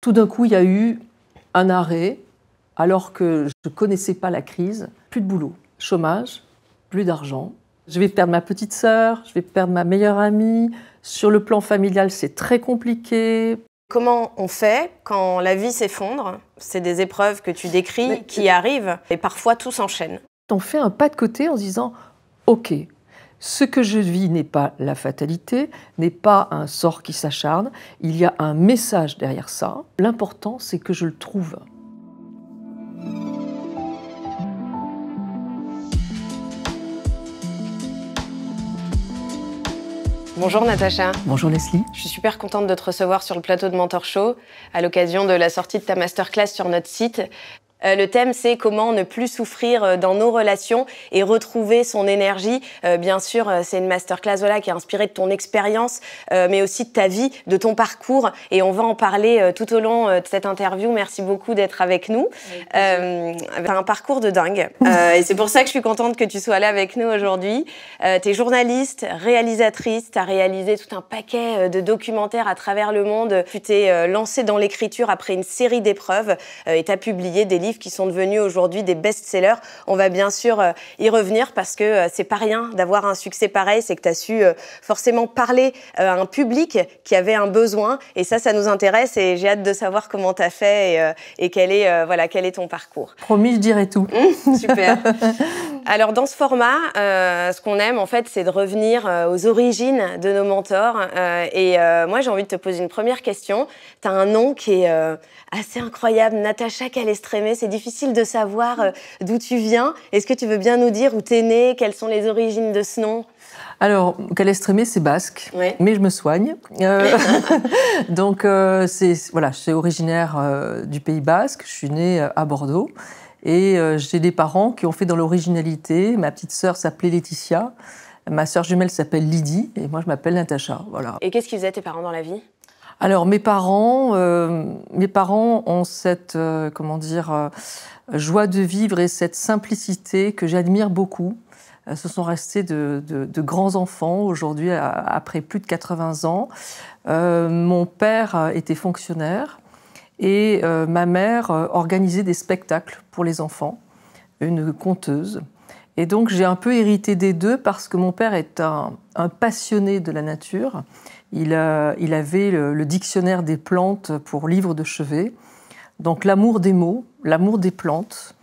Tout d'un coup, il y a eu un arrêt, alors que je ne connaissais pas la crise. Plus de boulot, chômage, plus d'argent. Je vais perdre ma petite sœur, je vais perdre ma meilleure amie. Sur le plan familial, c'est très compliqué. Comment on fait quand la vie s'effondre C'est des épreuves que tu décris qui arrivent et parfois tout s'enchaîne. On fait un pas de côté en se disant Ok, ce que je vis n'est pas la fatalité, n'est pas un sort qui s'acharne, il y a un message derrière ça. L'important, c'est que je le trouve. Bonjour Natacha. Bonjour Leslie. Je suis super contente de te recevoir sur le plateau de Mentor Show à l'occasion de la sortie de ta masterclass sur notre site euh, le thème, c'est comment ne plus souffrir euh, dans nos relations et retrouver son énergie. Euh, bien sûr, c'est une masterclass voilà, qui est inspirée de ton expérience, mais aussi de ta vie, de ton parcours. Et on va en parler tout au long de cette interview. Merci beaucoup d'être avec nous. T'as un parcours de dingue. et c'est pour ça que je suis contente que tu sois là avec nous aujourd'hui. tu es journaliste, réalisatrice, tu as réalisé tout un paquet de documentaires à travers le monde. Tu t'es lancée dans l'écriture après une série d'épreuves et tu as publié des livres qui sont devenus aujourd'hui des best-sellers. On va bien sûr euh, y revenir parce que euh, c'est pas rien d'avoir un succès pareil, c'est que tu as su euh, forcément parler à un public qui avait un besoin et ça, ça nous intéresse et j'ai hâte de savoir comment tu as fait et, quel, est, voilà, quel est ton parcours. Promis, je dirai tout. Mmh, super. Alors dans ce format, euh, ce qu'on aime en fait, c'est de revenir euh, aux origines de nos mentors. Euh, et moi, j'ai envie de te poser une première question. Tu as un nom qui est assez incroyable, Natacha Calestrémé. C'est difficile de savoir d'où tu viens. Est-ce que tu veux bien nous dire où tu es née Quelles sont les origines de ce nom alors, Calestrémé, c'est basque, mais je me soigne. donc, c'est voilà, je suis originaire du Pays basque, je suis née à Bordeaux. Et euh, j'ai des parents qui ont fait dans l'originalité. Ma petite sœur s'appelait Laetitia. Ma sœur jumelle s'appelle Lydie. Et moi, je m'appelle Natacha. Voilà. Et qu'est-ce qu'ils faisaient tes parents dans la vie alors mes parents, euh, mes parents ont cette euh, comment dire joie de vivre et cette simplicité que j'admire beaucoup. Ce sont restés de, de grands enfants aujourd'hui après plus de 80 ans. mon père était fonctionnaire. Et euh, ma mère euh, organisait des spectacles pour les enfants, une conteuse. Et donc j'ai un peu hérité des deux parce que mon père est un, passionné de la nature. Il, avait le, dictionnaire des plantes pour livre de chevet. Donc l'amour des mots, l'amour des plantes.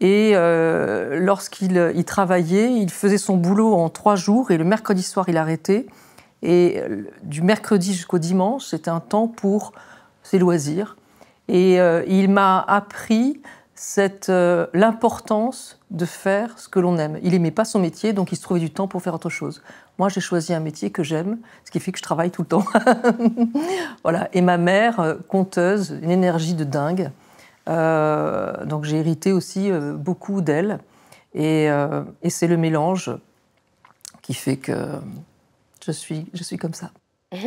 Et euh, lorsqu'il travaillait, il faisait son boulot en trois jours et le mercredi soir il arrêtait. Et du mercredi jusqu'au dimanche, c'était un temps pour ses loisirs, et euh, il m'a appris euh, l'importance de faire ce que l'on aime. Il n'aimait pas son métier, donc il se trouvait du temps pour faire autre chose. Moi, j'ai choisi un métier que j'aime, ce qui fait que je travaille tout le temps. voilà. Et ma mère, euh, conteuse, une énergie de dingue. donc j'ai hérité aussi beaucoup d'elle. Et, c'est le mélange qui fait que je suis, je suis comme ça.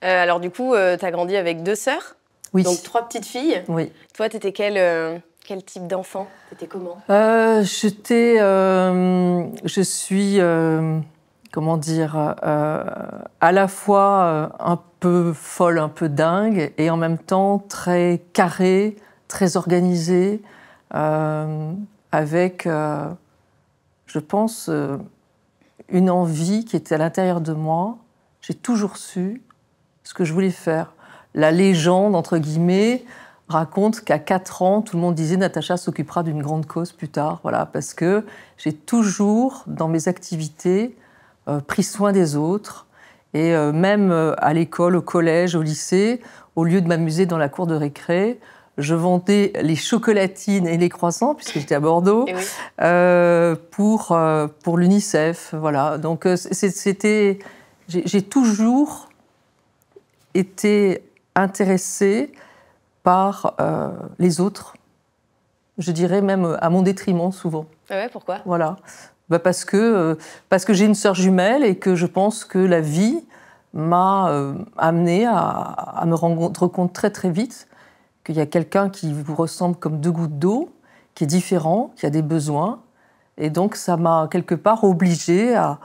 alors du coup, tu as grandi avec deux sœurs donc trois petites filles. Oui. Toi, tu étais euh, Quel type d'enfant étais comment euh, euh, je suis. comment dire À la fois un peu folle, un peu dingue, et en même temps très carrée, très organisée, avec, je pense, une envie qui était à l'intérieur de moi. J'ai toujours su ce que je voulais faire la légende, entre guillemets, raconte qu'à 4 ans, tout le monde disait Natacha s'occupera d'une grande cause plus tard. Voilà, parce que j'ai toujours, dans mes activités, euh, pris soin des autres. Et euh, même euh, à l'école, au collège, au lycée, au lieu de m'amuser dans la cour de récré, je vendais les chocolatines et les croissants, puisque j'étais à Bordeaux, eh pour, pour l'UNICEF. Voilà. Donc, c'était. J'ai toujours été intéressé par euh, les autres, je dirais même euh, à mon détriment souvent. Ah pourquoi Voilà. Bah, parce que, euh, que j'ai une sœur jumelle et que je pense que la vie m'a amené à, à, me rendre compte très très vite qu'il y a quelqu'un qui vous ressemble comme deux gouttes d'eau, qui est différent, qui a des besoins. Et donc ça m'a quelque part obligée à,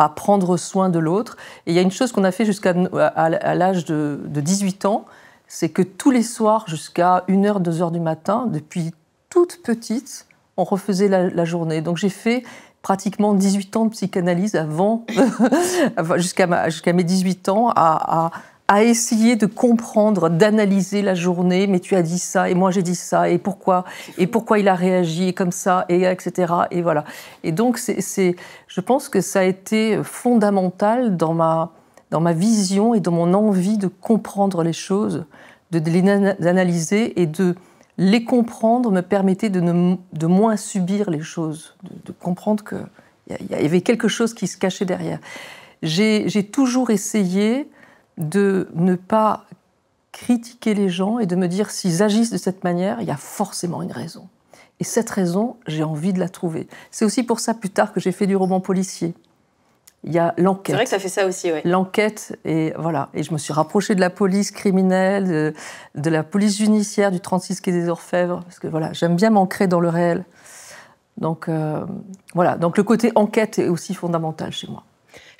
à prendre soin de l'autre. Et il y a une chose qu'on a fait jusqu'à à, l'âge de, de 18 ans, c'est que tous les soirs, jusqu'à 1h, 2h du matin, depuis toute petite, on refaisait la, journée. Donc j'ai fait pratiquement 18 ans de psychanalyse avant, jusqu'à jusqu'à mes 18 ans, à à essayer de comprendre, d'analyser la journée, mais tu as dit ça, et moi j'ai dit ça, et pourquoi, et pourquoi il a réagi comme ça, et etc. Et voilà. Et donc, c'est, je pense que ça a été fondamental dans ma, dans ma vision et dans mon envie de comprendre les choses, de, les analyser et de les comprendre me permettait de, ne, de moins subir les choses, de, comprendre qu'il y, y avait quelque chose qui se cachait derrière. J'ai toujours essayé de ne pas critiquer les gens et de me dire s'ils agissent de cette manière, il y a forcément une raison. Et cette raison, j'ai envie de la trouver. C'est aussi pour ça, plus tard, que j'ai fait du roman policier. Il y a l'enquête. C'est vrai que ça fait ça aussi, oui. L'enquête, et voilà. Et je me suis rapprochée de la police criminelle, de, la police judiciaire, du 36 quai des Orfèvres, parce que voilà, j'aime bien m'ancrer dans le réel. Donc euh, voilà, donc le côté enquête est aussi fondamental chez moi.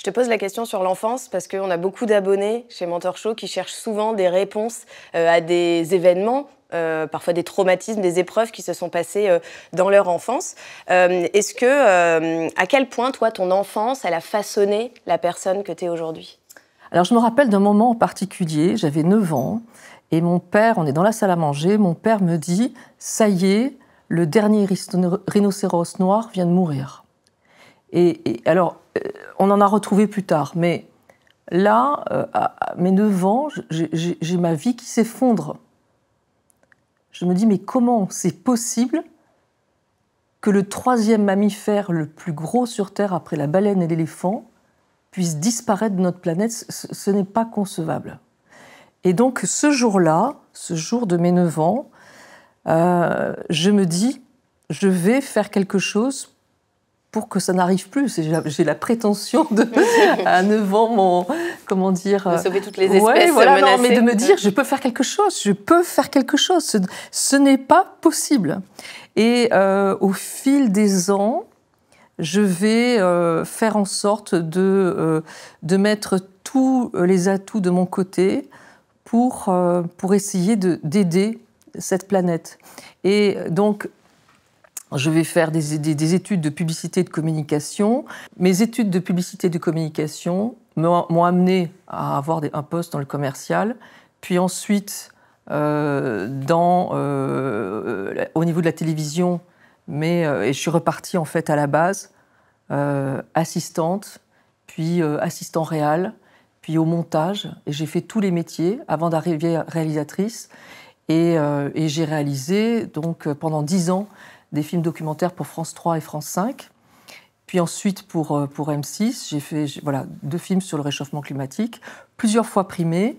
Je te pose la question sur l'enfance parce qu'on a beaucoup d'abonnés chez Mentor Show qui cherchent souvent des réponses euh, à des événements euh, parfois des traumatismes, des épreuves qui se sont passées euh, dans leur enfance. Est-ce que, à quel point, toi, ton enfance, elle a façonné la personne que tu es aujourd'hui Alors, je me rappelle d'un moment en particulier, j'avais 9 ans, et mon père, on est dans la salle à manger, mon père me dit Ça y est, le dernier rhinocéros noir vient de mourir. Et, alors, euh, on en a retrouvé plus tard, mais là, euh, à mes 9 ans, j'ai ma vie qui s'effondre. Je me dis, mais comment c'est possible que le troisième mammifère le plus gros sur Terre après la baleine et l'éléphant puisse disparaître de notre planète Ce, n'est pas concevable. Et donc ce jour-là, ce jour de mes 9 ans, euh, je me dis, je vais faire quelque chose pour que ça n'arrive plus. J'ai la, prétention de, à 9 ans, mon, comment dire... De euh, sauver toutes les espèces menacées. mais de me dire, je peux faire quelque chose, je peux faire quelque chose. Ce, n'est pas possible. Et euh, au fil des ans, je vais euh, faire en sorte de, de mettre tous les atouts de mon côté pour, pour essayer d'aider cette planète. Et donc, je vais faire des, études de publicité et de communication. Mes études de publicité et de communication m'ont amené à avoir un poste dans le commercial, puis ensuite euh, euh, au niveau de la télévision, mais euh, et je suis repartie en fait à la base, assistante, puis assistant réal, puis au montage, et j'ai fait tous les métiers avant d'arriver réalisatrice, et, et j'ai réalisé donc pendant dix ans des films documentaires pour France 3 et France 5. Puis ensuite, pour, euh, pour M6, j'ai fait voilà, deux films sur le réchauffement climatique, plusieurs fois primés.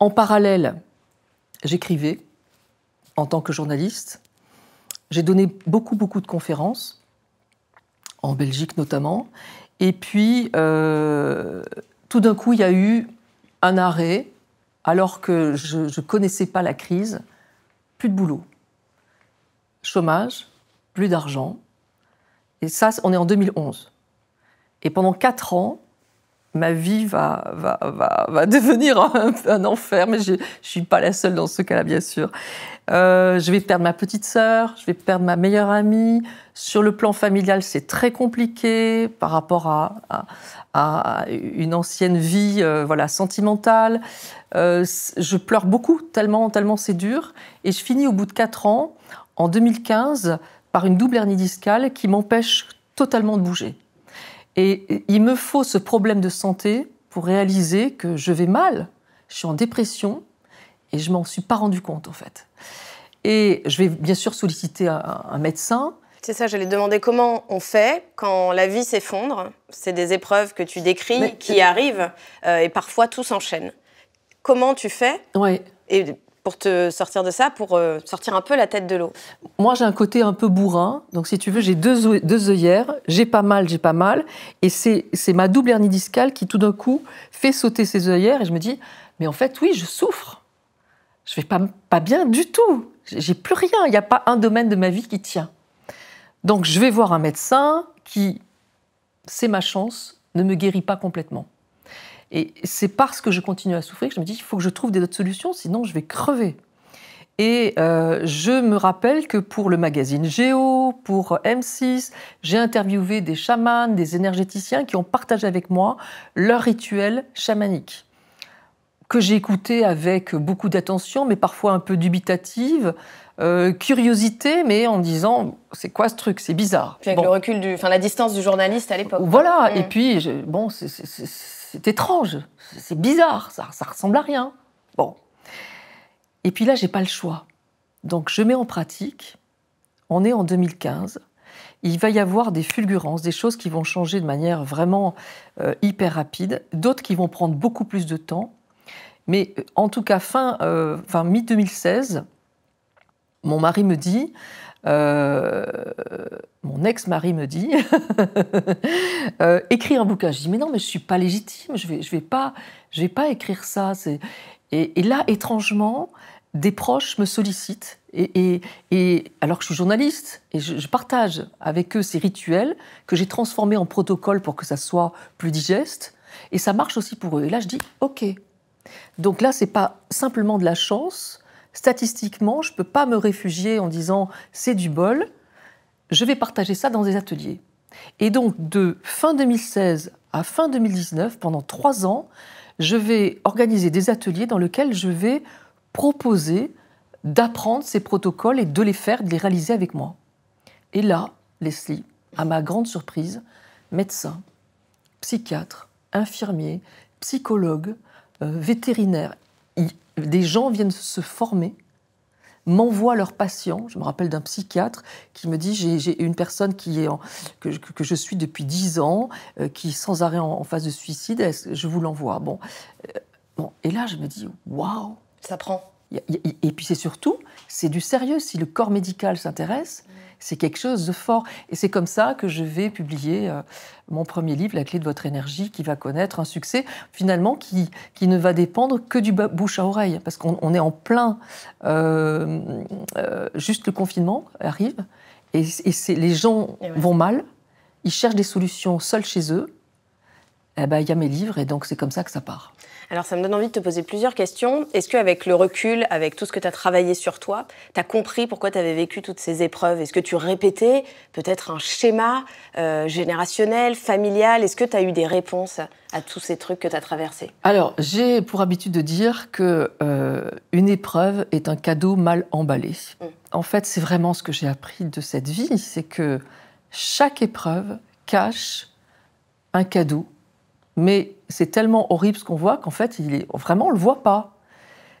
En parallèle, j'écrivais en tant que journaliste. J'ai donné beaucoup, beaucoup de conférences, en Belgique notamment. Et puis, euh, tout d'un coup, il y a eu un arrêt, alors que je ne connaissais pas la crise. Plus de boulot. Chômage, plus d'argent. Et ça, on est en 2011. Et pendant quatre ans, ma vie va, va, va, va devenir un, enfer, mais je ne suis pas la seule dans ce cas-là, bien sûr. Euh, je vais perdre ma petite sœur, je vais perdre ma meilleure amie. Sur le plan familial, c'est très compliqué par rapport à, à, une ancienne vie euh, voilà, sentimentale. Euh, je pleure beaucoup, tellement, tellement c'est dur. Et je finis au bout de quatre ans, en 2015, par une double hernie discale qui m'empêche totalement de bouger. Et il me faut ce problème de santé pour réaliser que je vais mal, je suis en dépression et je m'en suis pas rendu compte en fait. Et je vais bien sûr solliciter un, médecin. C'est ça, j'allais demander comment on fait quand la vie s'effondre. C'est des épreuves que tu décris qui arrivent euh, et parfois tout s'enchaîne. Comment tu fais ouais pour te sortir de ça, pour euh, sortir un peu la tête de l'eau Moi, j'ai un côté un peu bourrin. Donc, si tu veux, j'ai deux, deux œillères. J'ai pas mal, j'ai pas mal. Et c'est ma double hernie discale qui, tout d'un coup, fait sauter ces œillères. Et je me dis, mais en fait, oui, je souffre. Je vais pas, pas bien du tout. J'ai plus rien. Il n'y a pas un domaine de ma vie qui tient. Donc, je vais voir un médecin qui, c'est ma chance, ne me guérit pas complètement. Et c'est parce que je continue à souffrir que je me dis il faut que je trouve des autres solutions, sinon je vais crever. Et euh, je me rappelle que pour le magazine Géo, pour M6, j'ai interviewé des chamans, des énergéticiens qui ont partagé avec moi leur rituel chamanique que j'ai écouté avec beaucoup d'attention, mais parfois un peu dubitative, euh, curiosité, mais en disant c'est quoi ce truc, c'est bizarre. avec le recul, du, enfin la distance du journaliste à l'époque. Voilà, et mm. puis bon, c'est c'est étrange, c'est bizarre, ça, ressemble à rien. Bon. Et puis là, j'ai pas le choix. Donc je mets en pratique. On est en 2015. Il va y avoir des fulgurances, des choses qui vont changer de manière vraiment euh, hyper rapide, d'autres qui vont prendre beaucoup plus de temps. Mais euh, en tout cas, fin, euh, fin mi-2016, mon mari me dit euh, mon ex-mari me dit euh, écrire un bouquin. Je dis mais non, mais je suis pas légitime. Je vais, vais pas, je pas écrire ça. Et, là, étrangement, des proches me sollicitent. Et, alors que je suis journaliste et je, partage avec eux ces rituels que j'ai transformés en protocole pour que ça soit plus digeste. Et ça marche aussi pour eux. Et là, je dis OK. Donc là, c'est pas simplement de la chance statistiquement, je ne peux pas me réfugier en disant c'est du bol, je vais partager ça dans des ateliers. Et donc de fin 2016 à fin 2019, pendant trois ans, je vais organiser des ateliers dans lesquels je vais proposer d'apprendre ces protocoles et de les faire, de les réaliser avec moi. Et là, Leslie, à ma grande surprise, médecin, psychiatre, infirmier, psychologue, euh, vétérinaire des gens viennent se former, m'envoient leurs patients. Je me rappelle d'un psychiatre qui me dit j'ai une personne qui est que, je suis depuis 10 ans, euh, qui est sans arrêt en, phase de suicide, je vous l'envoie. Bon. Euh, bon. Et là, je me dis waouh Ça prend. Et puis c'est surtout, c'est du sérieux. Si le corps médical s'intéresse, c'est quelque chose de fort. Et c'est comme ça que je vais publier euh, mon premier livre, La clé de votre énergie, qui va connaître un succès finalement qui, ne va dépendre que du bouche à oreille. Parce qu'on est en plein, euh, euh, juste le confinement arrive, et, les gens vont mal, ils cherchent des solutions seuls chez eux. Eh ben, il y a mes livres et donc c'est comme ça que ça part. Alors ça me donne envie de te poser plusieurs questions. Est-ce qu'avec le recul, avec tout ce que tu as travaillé sur toi, tu as compris pourquoi tu avais vécu toutes ces épreuves Est-ce que tu répétais peut-être un schéma euh, générationnel, familial Est-ce que tu as eu des réponses à tous ces trucs que tu as traversés Alors j'ai pour habitude de dire que euh, une épreuve est un cadeau mal emballé. Mm. En fait, c'est vraiment ce que j'ai appris de cette vie, c'est que chaque épreuve cache un cadeau mais c'est tellement horrible ce qu'on voit qu'en fait, il vraiment, on ne le voit pas.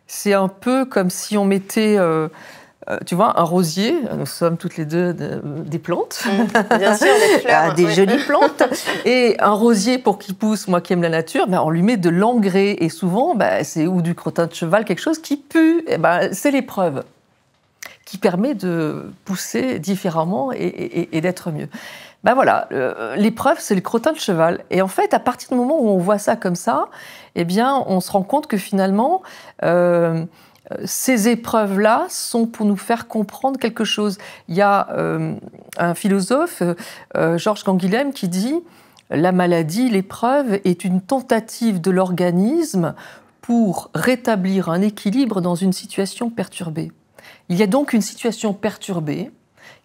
C'est un peu comme si on mettait, euh, euh, tu vois, un rosier. Nous sommes toutes les deux euh, des plantes. Mm, bien sûr, ah, des jolies plantes. Et un rosier, pour qu'il pousse, moi qui aime la nature, ben, on lui met de l'engrais. Et souvent, ben, c'est ou du crottin de cheval, quelque chose qui pue. ben, c'est l'épreuve qui permet de pousser différemment et d'être mieux ben voilà, euh, l'épreuve, c'est le crottin de cheval. Et en fait, à partir du moment où on voit ça comme ça, eh bien, on se rend compte que finalement, euh, ces épreuves-là sont pour nous faire comprendre quelque chose. Il y a euh, un philosophe, Georges Canguilhem, qui dit La maladie, l'épreuve, est une tentative de l'organisme pour rétablir un équilibre dans une situation perturbée. Il y a donc une situation perturbée,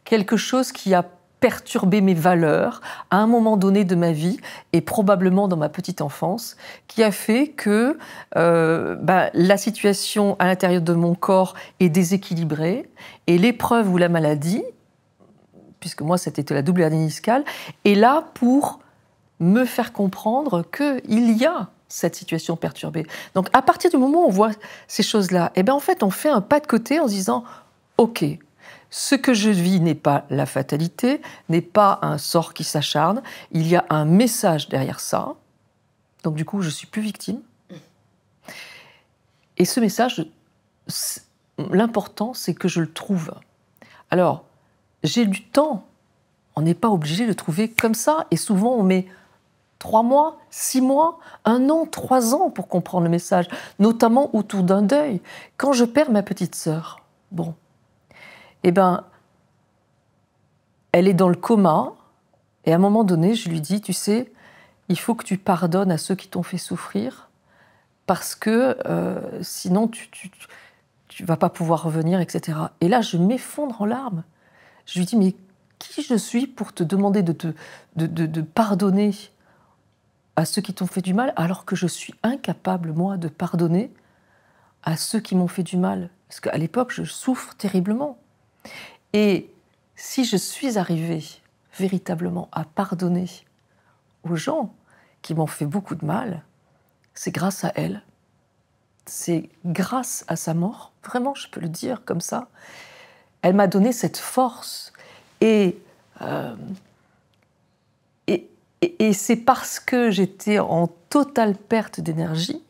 quelque chose qui a perturber mes valeurs à un moment donné de ma vie et probablement dans ma petite enfance, qui a fait que euh, bah, la situation à l'intérieur de mon corps est déséquilibrée et l'épreuve ou la maladie, puisque moi c'était la double hernie discale, est là pour me faire comprendre qu'il y a cette situation perturbée. Donc à partir du moment où on voit ces choses-là, et eh ben en fait on fait un pas de côté en se disant, ok, ce que je vis n'est pas la fatalité, n'est pas un sort qui s'acharne, il y a un message derrière ça. Donc du coup, je suis plus victime. Et ce message, l'important, c'est que je le trouve. Alors, j'ai du temps. On n'est pas obligé de le trouver comme ça. Et souvent, on met trois mois, six mois, un an, trois ans pour comprendre le message, notamment autour d'un deuil. Quand je perds ma petite sœur, bon, eh ben, elle est dans le coma. Et à un moment donné, je lui dis, tu sais, il faut que tu pardonnes à ceux qui t'ont fait souffrir, parce que euh, sinon tu, tu, vas pas pouvoir revenir, etc. Et là, je m'effondre en larmes. Je lui dis, mais qui je suis pour te demander de, te, de, de pardonner à ceux qui t'ont fait du mal, alors que je suis incapable, moi, de pardonner à ceux qui m'ont fait du mal Parce qu'à l'époque, je souffre terriblement. Et si je suis arrivée véritablement à pardonner aux gens qui m'ont fait beaucoup de mal, c'est grâce à elle. C'est grâce à sa mort, vraiment, je peux le dire comme ça. Elle m'a donné cette force. Et, euh, et, et c'est parce que j'étais en totale perte d'énergie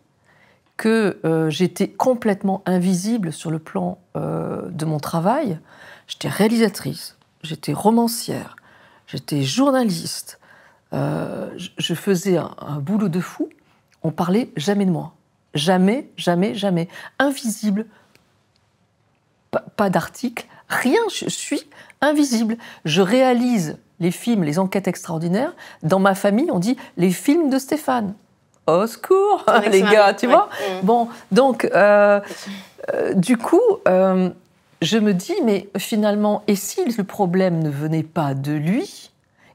que euh, j'étais complètement invisible sur le plan euh, de mon travail. J'étais réalisatrice, j'étais romancière, j'étais journaliste. Euh, je faisais un, boulot de fou. On parlait jamais de moi. Jamais, jamais, jamais. Invisible. pas d'article, rien. Je suis invisible. Je réalise les films, les enquêtes extraordinaires. Dans ma famille, on dit les films de Stéphane au secours, les gars, tu vois. Mm. Bon, donc, euh, euh, du coup, euh, je me dis, mais finalement, et si le problème ne venait pas de lui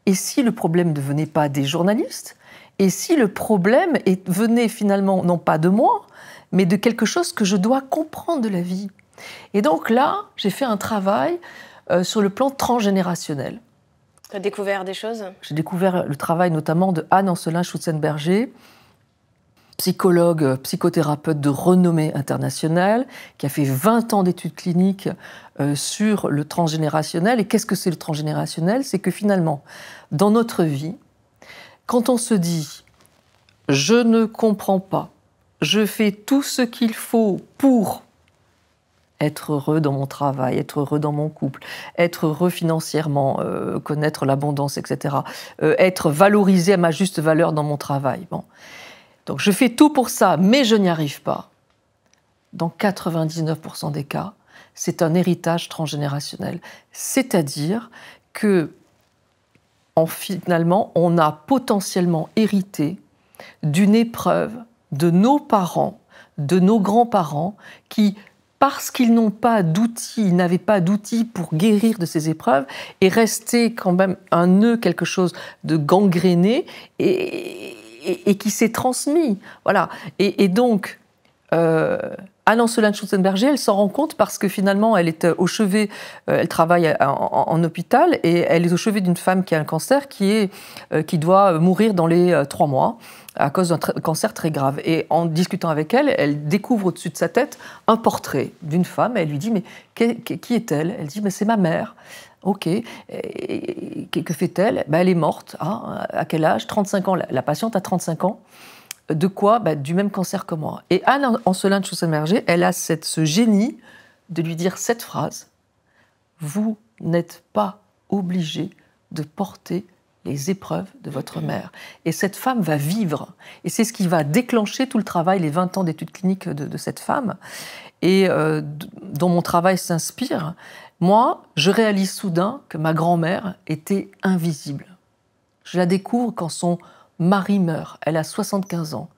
Et si le problème ne venait pas des journalistes Et si le problème est, venait finalement, non pas de moi, mais de quelque chose que je dois comprendre de la vie Et donc là, j'ai fait un travail sur le plan transgénérationnel. Tu as découvert des choses J'ai découvert le travail notamment de Anne Ancelin-Schutzenberger, psychologue, euh, psychothérapeute de renommée internationale, qui a fait 20 ans d'études cliniques euh, sur le transgénérationnel. Et qu'est-ce que c'est le transgénérationnel C'est que finalement, dans notre vie, quand on se dit ⁇ je ne comprends pas, je fais tout ce qu'il faut pour être heureux dans mon travail, être heureux dans mon couple, être heureux financièrement, euh, connaître l'abondance, etc., être valorisé à ma juste valeur dans mon travail donc je fais tout pour ça, mais je n'y arrive pas. Dans 99% des cas, c'est un héritage transgénérationnel. C'est-à-dire que en, finalement, on a potentiellement hérité d'une épreuve de nos parents, de nos grands-parents, qui, parce qu'ils n'ont pas d'outils, ils n'avaient pas d'outils pour guérir de ces épreuves, est resté quand même un nœud, quelque chose de gangréné, et, et, qui s'est transmis. Voilà. Et, donc, euh, Anne anceline Schutzenberger, elle s'en rend compte parce que finalement, elle est euh, au chevet, euh, elle travaille euh, en, hôpital et elle est au chevet d'une femme qui a un cancer qui, est, qui doit mourir dans les trois mois à cause d'un cancer très grave. Et en discutant avec elle, elle découvre au-dessus de sa tête un portrait d'une femme. Et elle lui dit, mais qui, qui est-elle Elle dit, mais c'est ma mère. Ok. Et que fait-elle bah, Elle est morte. Hein. à quel âge 35 ans. La, patiente a 35 ans. De quoi bah, Du même cancer que moi. Et Anne Ancelin de Chaussemerger, elle a cette, ce génie de lui dire cette phrase Vous n'êtes pas obligé de porter les épreuves de votre mère. Et cette femme va vivre. Et c'est ce qui va déclencher tout le travail, les 20 ans d'études cliniques de, cette femme, et euh, dont mon travail s'inspire. Moi, je réalise soudain que ma grand-mère était invisible. Je la découvre quand son mari meurt. Elle a 75 ans.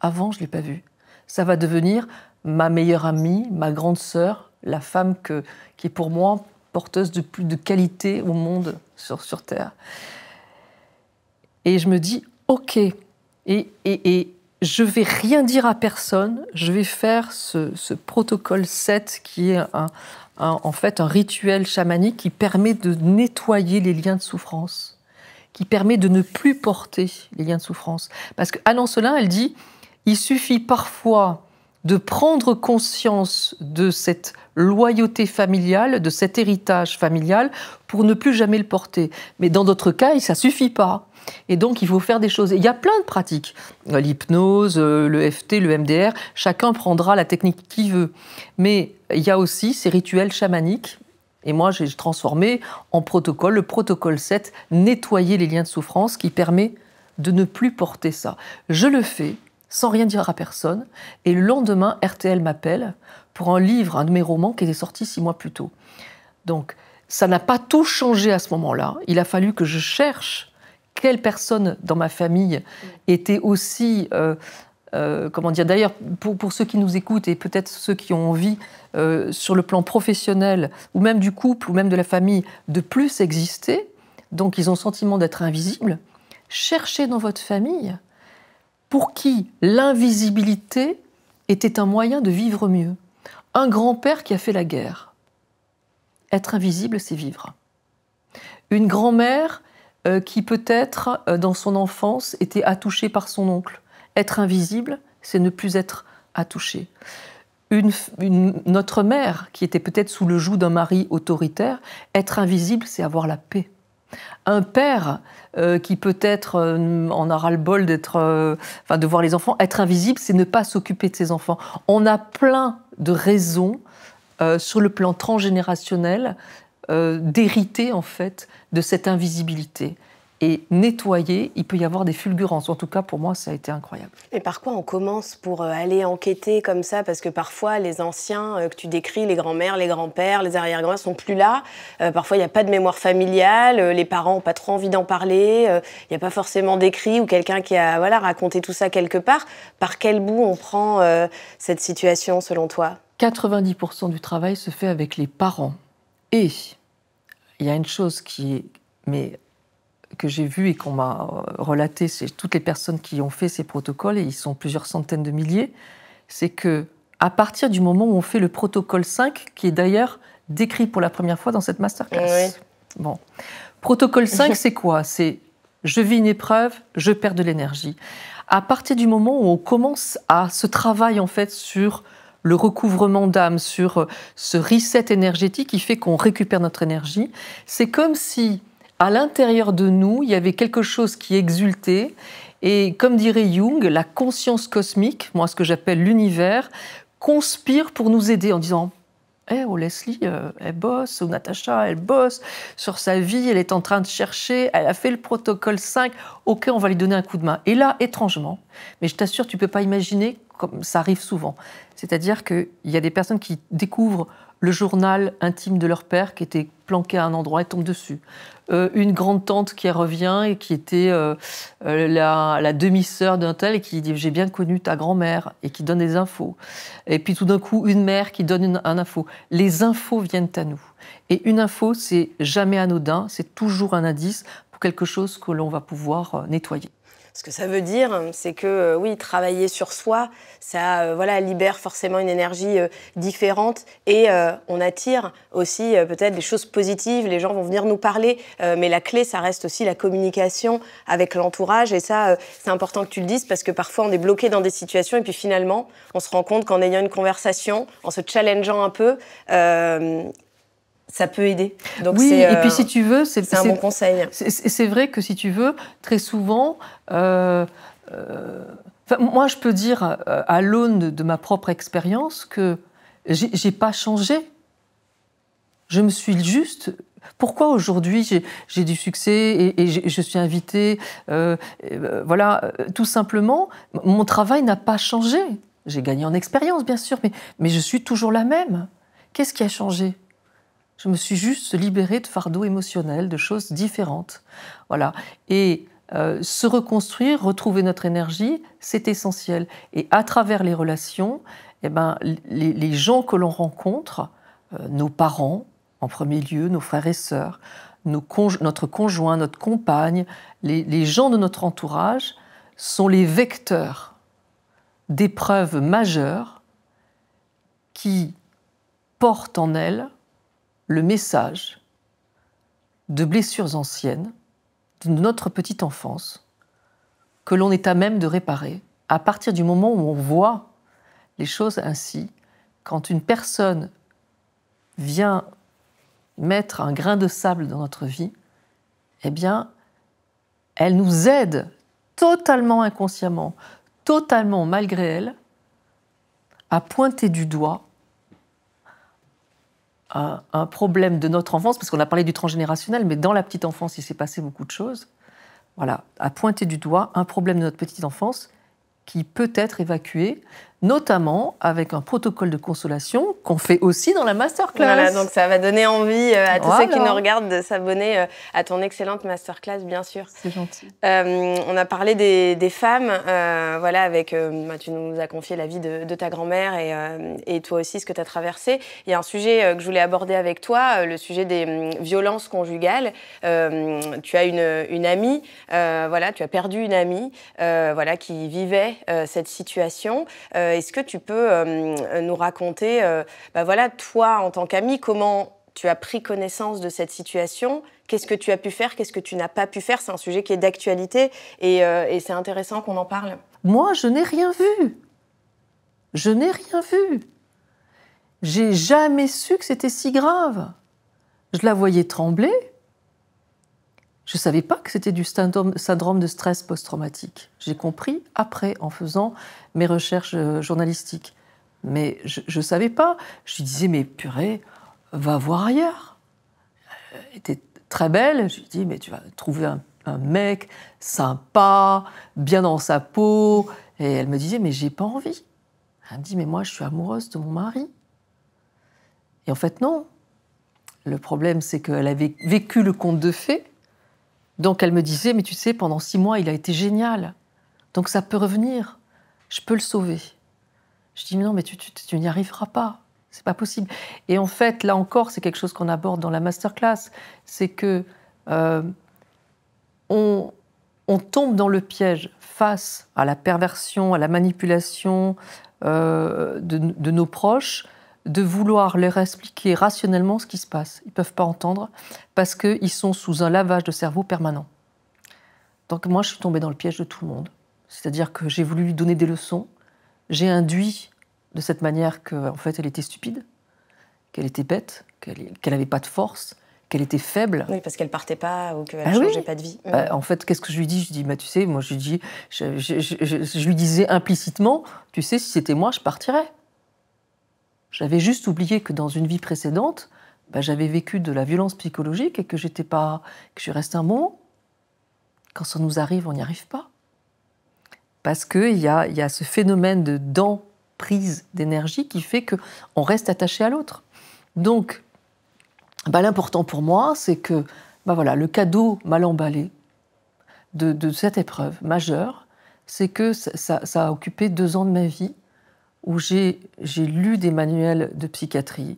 Avant, je ne l'ai pas vue. Ça va devenir ma meilleure amie, ma grande sœur, la femme qui est pour moi porteuse de plus de qualité au monde sur, Terre. Et je me dis, OK, et, et, et je vais rien dire à personne, je vais faire ce, ce protocole 7 qui est un, en fait un rituel chamanique qui permet de nettoyer les liens de souffrance, qui permet de ne plus porter les liens de souffrance. Parce que Alain elle dit, il suffit parfois de prendre conscience de cette loyauté familiale, de cet héritage familial, pour ne plus jamais le porter. Mais dans d'autres cas, ça suffit pas. Et donc, il faut faire des choses. il y a plein de pratiques. L'hypnose, euh, le FT, le MDR, chacun prendra la technique qu'il veut. Mais il y a aussi ces rituels chamaniques. Et moi, j'ai transformé en protocole, le protocole 7, nettoyer les liens de souffrance, qui permet de ne plus porter ça. Je le fais sans rien dire à personne. Et le lendemain, RTL m'appelle pour un livre, un de mes romans qui était sorti six mois plus tôt. Donc, ça n'a pas tout changé à ce moment-là. Il a fallu que je cherche quelle personne dans ma famille était aussi... Euh, euh, comment dire D'ailleurs, pour, ceux qui nous écoutent et peut-être ceux qui ont envie, euh, sur le plan professionnel ou même du couple ou même de la famille, de plus exister, donc ils ont le sentiment d'être invisibles, cherchez dans votre famille pour qui l'invisibilité était un moyen de vivre mieux. Un grand-père qui a fait la guerre. Être invisible, c'est vivre. Une grand-mère euh, qui peut-être, euh, dans son enfance, était attouchée par son oncle. Être invisible, c'est ne plus être attouchée. une, notre mère, qui était peut-être sous le joug d'un mari autoritaire, être invisible, c'est avoir la paix. Un père euh, qui peut-être euh, en aura le bol euh, de voir les enfants, être invisible, c'est ne pas s'occuper de ses enfants. On a plein de raisons sur le plan transgénérationnel d'hériter en fait de cette invisibilité et nettoyer, il peut y avoir des fulgurances. En tout cas, pour moi, ça a été incroyable. Et par quoi on commence pour euh, aller enquêter comme ça Parce que parfois, les anciens euh, que tu décris, les grands-mères, les grands-pères, les arrière-grands-mères, sont plus là. Euh, parfois, il n'y a pas de mémoire familiale, les parents n'ont pas trop envie d'en parler, il n'y a pas forcément d'écrit ou quelqu'un qui a voilà, raconté tout ça quelque part. Par quel bout on prend cette situation, selon toi 90% du travail se fait avec les parents. Et il y a une chose qui est mais que j'ai vu et qu'on m'a euh, relaté, c'est toutes les personnes qui ont fait ces protocoles, et ils sont plusieurs centaines de milliers, c'est que à partir du moment où on fait le protocole 5, qui est d'ailleurs décrit pour la première fois dans cette masterclass. Euh, bon. Protocole 5, c'est quoi C'est je vis une épreuve, je perds de l'énergie. À partir du moment où on commence à ce travail en fait sur le recouvrement d'âme, sur euh, ce reset énergétique qui fait qu'on récupère notre énergie, c'est comme si à l'intérieur de nous, il y avait quelque chose qui exultait. Et comme dirait Jung, la conscience cosmique, moi ce que j'appelle l'univers, conspire pour nous aider en disant Hey, eh, oh Leslie, euh, elle bosse, ou Natacha, elle bosse sur sa vie, elle est en train de chercher, elle a fait le protocole 5, ok, on va lui donner un coup de main. Et là, étrangement, mais je t'assure, tu ne peux pas imaginer comme ça arrive souvent. C'est-à-dire qu'il y a des personnes qui découvrent le journal intime de leur père qui était planqué à un endroit et tombe dessus. Euh, une grande tante qui revient et qui était euh, euh, la, demi-sœur d'un tel et qui dit j'ai bien connu ta grand-mère et qui donne des infos. Et puis tout d'un coup une mère qui donne un info. Les infos viennent à nous. Et une info c'est jamais anodin, c'est toujours un indice pour quelque chose que l'on va pouvoir nettoyer. Ce que ça veut dire, euh, c'est que euh, oui, travailler sur soi, ça euh, voilà libère forcément une énergie différente et on attire aussi peut-être des choses positives. Les gens vont venir nous parler, mais la clé, ça reste aussi la communication avec l'entourage et ça, c'est important que tu le dises parce que parfois on est bloqué dans des situations et puis finalement, on se rend compte qu'en ayant une conversation, en se challengeant un peu, ça peut aider. Donc oui, et puis euh, si tu veux, c'est un bon conseil. C'est vrai que si tu veux, très souvent, euh, euh, moi je peux dire à l'aune de, ma propre expérience que j'ai pas changé. Je me suis juste. Pourquoi aujourd'hui j'ai du succès et, je suis invitée Voilà, tout simplement, mon travail n'a pas changé. J'ai gagné en expérience, bien sûr, mais, mais je suis toujours la même. Qu'est-ce qui a changé je me suis juste libérée de fardeaux émotionnels, de choses différentes. Voilà. Et euh, se reconstruire, retrouver notre énergie, c'est essentiel. Et à travers les relations, eh ben, les, gens que l'on rencontre, euh, nos parents en premier lieu, nos frères et sœurs, notre conjoint, notre compagne, les, les gens de notre entourage, sont les vecteurs d'épreuves majeures qui portent en elles le message de blessures anciennes de notre petite enfance que l'on est à même de réparer à partir du moment où on voit les choses ainsi, quand une personne vient mettre un grain de sable dans notre vie, eh bien, elle nous aide totalement inconsciemment, totalement malgré elle, à pointer du doigt un, problème de notre enfance, parce qu'on a parlé du transgénérationnel, mais dans la petite enfance, il s'est passé beaucoup de choses. Voilà, à pointer du doigt un problème de notre petite enfance qui peut être évacué notamment avec un protocole de consolation qu'on fait aussi dans la masterclass. Voilà, donc ça va donner envie euh, à tous ceux qui nous regardent de s'abonner euh, à ton excellente masterclass, bien sûr. C'est gentil. Euh, on a parlé des, femmes, voilà, avec, bah, tu nous as confié la vie de, ta grand-mère et, toi aussi ce que tu as traversé. Il y a un sujet que je voulais aborder avec toi, le sujet des hum, violences conjugales. tu as une, amie, voilà, tu as perdu une amie, voilà, qui vivait cette situation. Euh, est-ce que tu peux euh, nous raconter, euh, bah voilà, toi en tant qu'ami, comment tu as pris connaissance de cette situation Qu'est-ce que tu as pu faire Qu'est-ce que tu n'as pas pu faire C'est un sujet qui est d'actualité et, et c'est intéressant qu'on en parle. Moi, je n'ai rien vu. Je n'ai rien vu. J'ai jamais su que c'était si grave. Je la voyais trembler. Je ne savais pas que c'était du syndrome de stress post-traumatique. J'ai compris après en faisant mes recherches euh, journalistiques. Mais je ne savais pas. Je lui disais, mais purée, va voir ailleurs. Elle était très belle. Je lui dis, mais tu vas trouver un, mec sympa, bien dans sa peau. Et elle me disait, mais j'ai pas envie. Elle me dit, mais moi, je suis amoureuse de mon mari. Et en fait, non. Le problème, c'est qu'elle avait vécu le conte de fées donc elle me disait, mais tu sais, pendant six mois, il a été génial. Donc ça peut revenir. Je peux le sauver. Je dis, non, mais tu, n'y arriveras pas. C'est pas possible. Et en fait, là encore, c'est quelque chose qu'on aborde dans la masterclass. C'est que euh, on, tombe dans le piège face à la perversion, à la manipulation euh, de, nos proches, de vouloir leur expliquer rationnellement ce qui se passe. Ils ne peuvent pas entendre parce qu'ils sont sous un lavage de cerveau permanent. Donc moi, je suis tombée dans le piège de tout le monde. C'est-à-dire que j'ai voulu lui donner des leçons. J'ai induit de cette manière qu'en en fait, elle était stupide, qu'elle était bête, qu'elle n'avait pas de force, qu'elle était faible. Oui, parce qu'elle partait pas ou qu'elle ne ah changeait pas de vie. Bah, en fait, qu'est-ce que je lui dis Je lui dis, bah, tu sais, moi, je lui, dis, je lui disais implicitement, tu sais, si c'était moi, je partirais. J'avais juste oublié que dans une vie précédente, bah, j'avais vécu de la violence psychologique et que j'étais pas, que je reste un bon. Quand ça nous arrive, on n'y arrive pas. Parce qu'il y a, y a ce phénomène de prise d'énergie qui fait qu'on reste attaché à l'autre. Donc, bah, l'important pour moi, c'est que bah, voilà, le cadeau mal emballé de, cette épreuve majeure, c'est que ça a occupé deux ans de ma vie où j'ai lu des manuels de psychiatrie,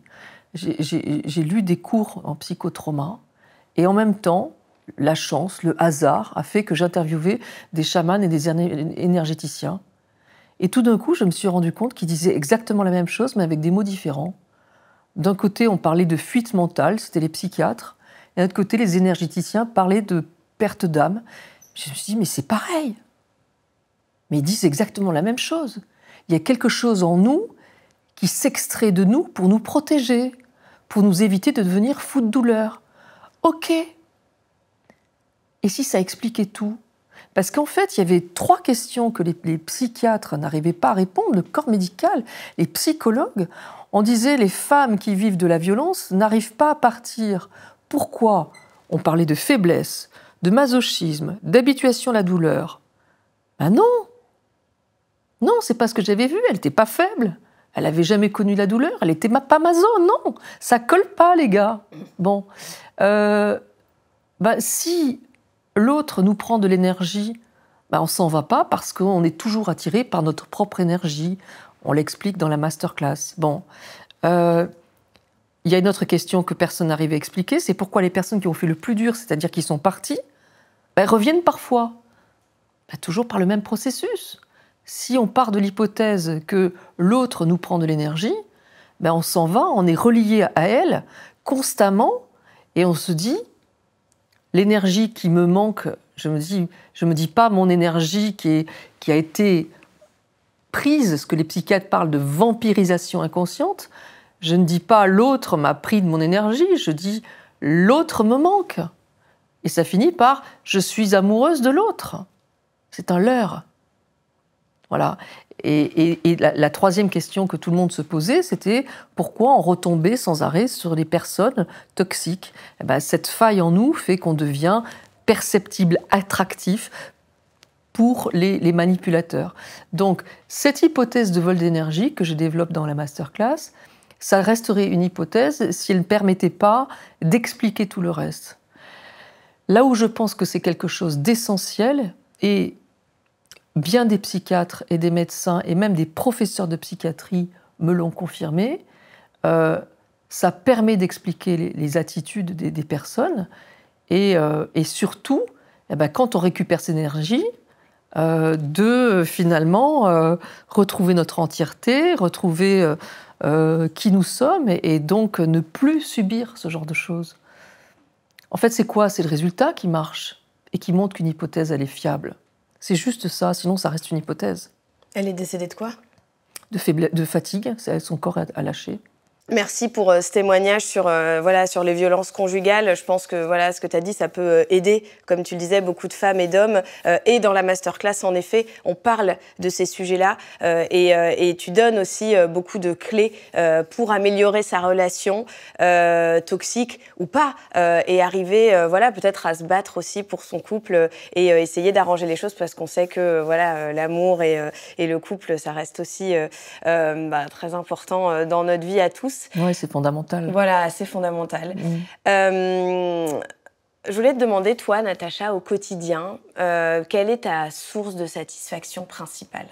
j'ai lu des cours en psychotrauma, et en même temps, la chance, le hasard a fait que j'interviewais des chamans et des énergéticiens. Et tout d'un coup, je me suis rendu compte qu'ils disaient exactement la même chose, mais avec des mots différents. D'un côté, on parlait de fuite mentale, c'était les psychiatres, et d'un autre côté, les énergéticiens parlaient de perte d'âme. Je me suis dit, mais c'est pareil. Mais ils disent exactement la même chose il y a quelque chose en nous qui s'extrait de nous pour nous protéger, pour nous éviter de devenir fous de douleur. Ok. Et si ça expliquait tout Parce qu'en fait, il y avait trois questions que les, psychiatres n'arrivaient pas à répondre, le corps médical, les psychologues. On disait les femmes qui vivent de la violence n'arrivent pas à partir. Pourquoi On parlait de faiblesse, de masochisme, d'habituation à la douleur. Ben non non, c'est pas ce que j'avais vu, elle n'était pas faible. Elle n'avait jamais connu la douleur, elle était ma, pas non Ça colle pas, les gars. Bon. Euh, bah, si l'autre nous prend de l'énergie, on bah, on s'en va pas parce qu'on est toujours attiré par notre propre énergie. On l'explique dans la masterclass. Bon. Euh, il y a une autre question que personne n'arrive à expliquer, c'est pourquoi les personnes qui ont fait le plus dur, c'est-à-dire qui sont parties, bah, reviennent parfois. toujours par le même processus si on part de l'hypothèse que l'autre nous prend de l'énergie, ben on s'en va, on est relié à elle constamment et on se dit l'énergie qui me manque, je me dis me dis pas mon énergie qui qui a été prise, ce que les psychiatres parlent de vampirisation inconsciente, je ne dis pas l'autre m'a pris de mon énergie, je dis l'autre me manque. Et ça finit par je suis amoureuse de l'autre. C'est un leurre. Voilà. Et, la, troisième question que tout le monde se posait, c'était pourquoi on retombait sans arrêt sur les personnes toxiques eh ben, Cette faille en nous fait qu'on devient perceptible, attractif pour les, les, manipulateurs. Donc, cette hypothèse de vol d'énergie que je développe dans la masterclass, ça resterait une hypothèse si elle ne permettait pas d'expliquer tout le reste. Là où je pense que c'est quelque chose d'essentiel, et bien des psychiatres et des médecins et même des professeurs de psychiatrie me l'ont confirmé, euh, ça permet d'expliquer les, attitudes des, personnes et, euh, surtout, eh ben, quand on récupère cette énergie, euh, de finalement retrouver notre entièreté, retrouver qui nous sommes et, donc ne plus subir ce genre de choses. En fait, c'est quoi C'est le résultat qui marche et qui montre qu'une hypothèse, elle est fiable. C'est juste ça, sinon ça reste une hypothèse. Elle est décédée de quoi de, de fatigue, son corps a lâché. Merci pour euh, ce témoignage sur, euh, voilà, sur les violences conjugales. Je pense que voilà, ce que tu as dit, ça peut euh, aider, comme tu le disais, beaucoup de femmes et d'hommes. et dans la masterclass, en effet, on parle de ces sujets-là et, tu donnes aussi beaucoup de clés pour améliorer sa relation toxique ou pas et arriver voilà, peut-être à se battre aussi pour son couple et essayer d'arranger les choses parce qu'on sait que voilà, l'amour et, le couple, ça reste aussi bah, très important dans notre vie à tous. Oui, c'est fondamental. Voilà, c'est fondamental. Mm. Euh, je voulais te demander, toi, Natacha, au quotidien, euh, quelle est ta source de satisfaction principale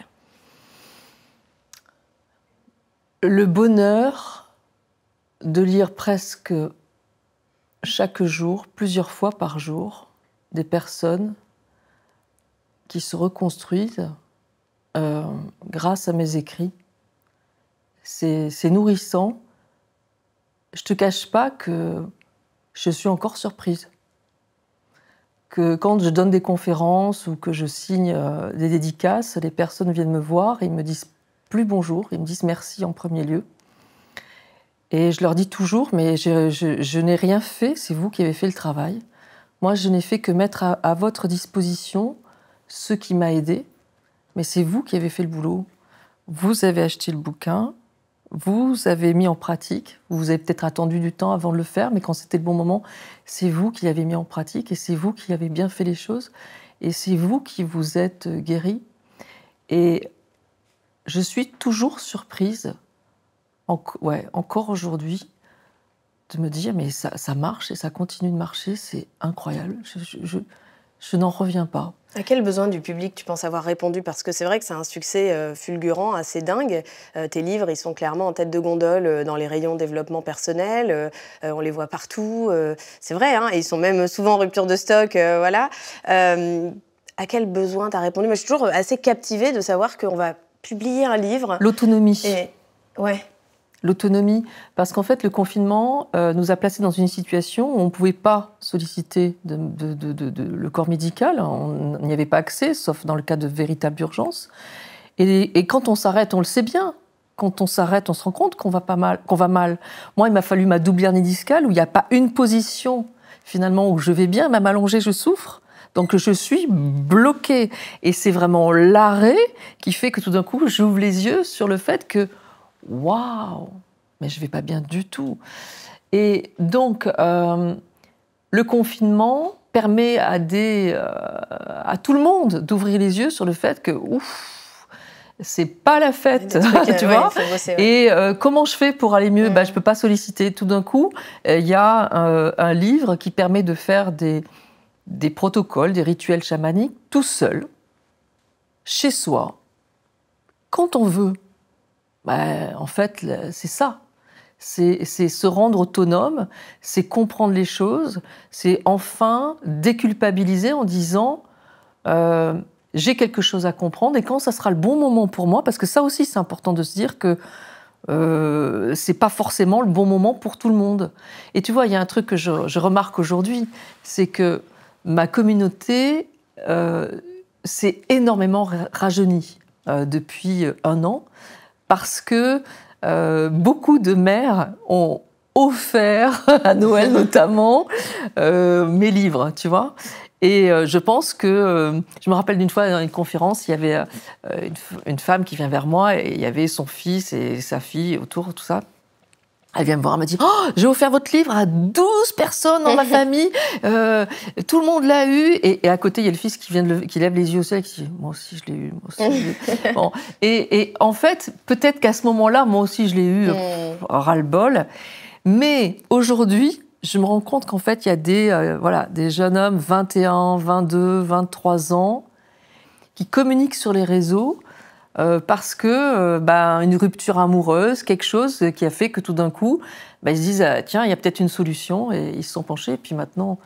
Le bonheur de lire presque chaque jour, plusieurs fois par jour, des personnes qui se reconstruisent euh, grâce à mes écrits. C'est nourrissant je te cache pas que je suis encore surprise. Que quand je donne des conférences ou que je signe euh, des dédicaces, les personnes viennent me voir et ils me disent plus bonjour, ils me disent merci en premier lieu. Et je leur dis toujours, mais je, n'ai rien fait, c'est vous qui avez fait le travail. Moi, je n'ai fait que mettre à, à, votre disposition ce qui m'a aidé, mais c'est vous qui avez fait le boulot. Vous avez acheté le bouquin, vous avez mis en pratique, vous avez peut-être attendu du temps avant de le faire, mais quand c'était le bon moment, c'est vous qui l'avez mis en pratique et c'est vous qui avez bien fait les choses et c'est vous qui vous êtes guéri. Et je suis toujours surprise, ouais, encore aujourd'hui, de me dire mais ça, ça, marche et ça continue de marcher, c'est incroyable. je, je n'en reviens pas. À quel besoin du public tu penses avoir répondu Parce que c'est vrai que c'est un succès euh, fulgurant, assez dingue. Euh, tes livres, ils sont clairement en tête de gondole euh, dans les rayons développement personnel. on les voit partout. c'est vrai, hein, et ils sont même souvent en rupture de stock. voilà. à quel besoin tu as répondu Moi, je suis toujours assez captivée de savoir qu'on va publier un livre. L'autonomie. Ouais l'autonomie, parce qu'en fait, le confinement euh, nous a placés dans une situation où on ne pouvait pas solliciter de, le corps médical, on n'y avait pas accès, sauf dans le cas de véritable urgence. Et, quand on s'arrête, on le sait bien, quand on s'arrête, on se rend compte qu'on va pas mal, qu'on va mal. Moi, il m'a fallu ma double hernie discale où il n'y a pas une position finalement où je vais bien, même allongée, je souffre. Donc je suis bloquée. Et c'est vraiment l'arrêt qui fait que tout d'un coup, j'ouvre les yeux sur le fait que Waouh Mais je vais pas bien du tout. Et donc, euh, le confinement permet à, des, euh, à tout le monde d'ouvrir les yeux sur le fait que, ouf, c'est pas la fête, tu vois. Et euh, comment je fais pour aller mieux Je mm. ne bah, Je peux pas solliciter. Tout d'un coup, il y a un, livre qui permet de faire des protocoles, des rituels chamaniques, tout seul, chez soi, quand on veut. Bah, en fait, c'est ça. C'est se rendre autonome, c'est comprendre les choses, c'est enfin déculpabiliser en disant euh, j'ai quelque chose à comprendre et quand ça sera le bon moment pour moi, parce que ça aussi c'est important de se dire que euh, c'est pas forcément le bon moment pour tout le monde. Et tu vois, il y a un truc que je, remarque aujourd'hui, c'est que ma communauté euh, s'est énormément rajeunie euh, depuis un an parce que euh, beaucoup de mères ont offert, à Noël notamment, euh, mes livres, tu vois. Et euh, je pense que, je me rappelle d'une fois dans une conférence, il y avait une femme qui vient vers moi et il y avait son fils et sa fille autour, tout ça, elle vient me voir, elle me dit oh, J'ai offert votre livre à 12 personnes dans ma famille, euh, tout le monde l'a eu. Et, à côté, il y a le fils qui, vient de qui lève les yeux au ciel et qui dit Moi aussi, je l'ai eu. Et, en fait, peut-être qu'à ce moment-là, moi aussi, je l'ai eu, mm. ras-le-bol. Mais aujourd'hui, je me rends compte qu'en fait, il y a des, euh, voilà, des jeunes hommes, 21, 22, 23 ans, qui communiquent sur les réseaux euh, parce que euh, bah, une rupture amoureuse, quelque chose qui a fait que tout d'un coup, bah, ils se disent euh, tiens, il y a peut-être une solution et ils se sont penchés. Et puis maintenant,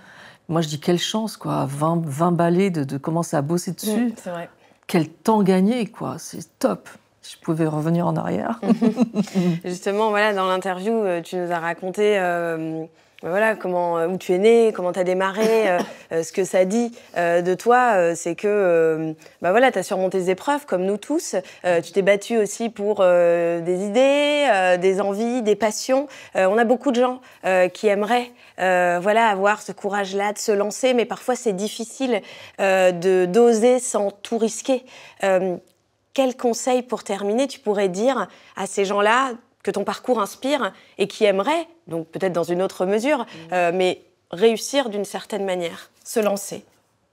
moi je dis quelle chance quoi, 20, 20 balais de, commencer à bosser dessus. Mm, c'est vrai. Quel temps gagné quoi, c'est top je pouvais revenir en arrière. Justement, voilà, dans l'interview, tu nous as raconté voilà, comment, euh, où tu es né, comment tu as démarré, euh, euh, ce que ça dit de toi, c'est que bah voilà, tu as surmonté des épreuves comme nous tous. tu t'es battu aussi pour des idées, des envies, des passions. on a beaucoup de gens qui aimeraient voilà, avoir ce courage-là de se lancer, mais parfois c'est difficile de d'oser sans tout risquer. quel conseil pour terminer tu pourrais dire à ces gens-là que ton parcours inspire et qui aimerait, donc peut-être dans une autre mesure, mm. euh, mais réussir d'une certaine manière, se lancer.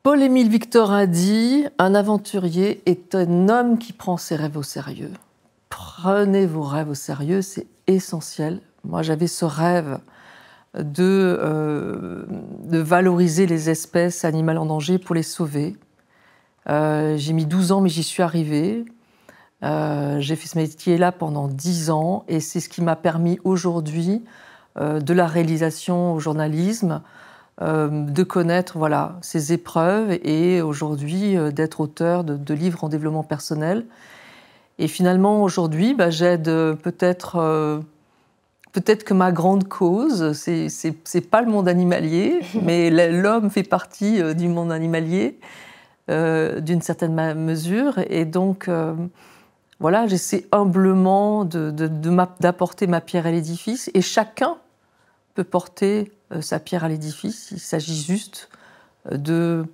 Paul-Émile Victor a dit Un aventurier est un homme qui prend ses rêves au sérieux. Prenez vos rêves au sérieux, c'est essentiel. Moi, j'avais ce rêve de, euh, valoriser les espèces animales en danger pour les sauver. Euh, j'ai mis 12 ans, mais j'y suis arrivée. Euh, j'ai fait ce métier-là pendant dix ans et c'est ce qui m'a permis aujourd'hui euh, de la réalisation au journalisme, euh, de connaître voilà ces épreuves et aujourd'hui d'être auteur de, livres en développement personnel. Et finalement aujourd'hui, bah, j'aide peut-être peut-être que ma grande cause, c'est pas le monde animalier, mais l'homme fait partie du monde animalier d'une certaine mesure et donc voilà, j'essaie humblement d'apporter ma pierre à l'édifice et chacun peut porter euh, sa pierre à l'édifice. Il s'agit juste euh, de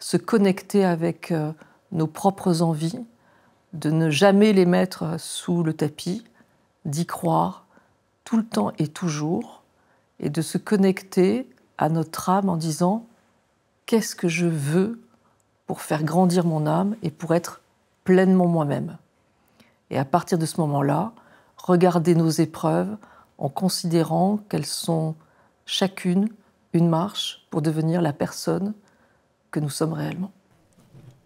se connecter avec euh, nos propres envies, de ne jamais les mettre sous le tapis, d'y croire tout le temps et toujours, et de se connecter à notre âme en disant qu'est-ce que je veux pour faire grandir mon âme et pour être pleinement moi-même. Et à partir de ce moment-là, regarder nos épreuves en considérant qu'elles sont chacune une marche pour devenir la personne que nous sommes réellement.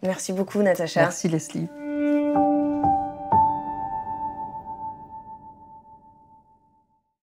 Merci beaucoup, Natacha. Merci, Leslie.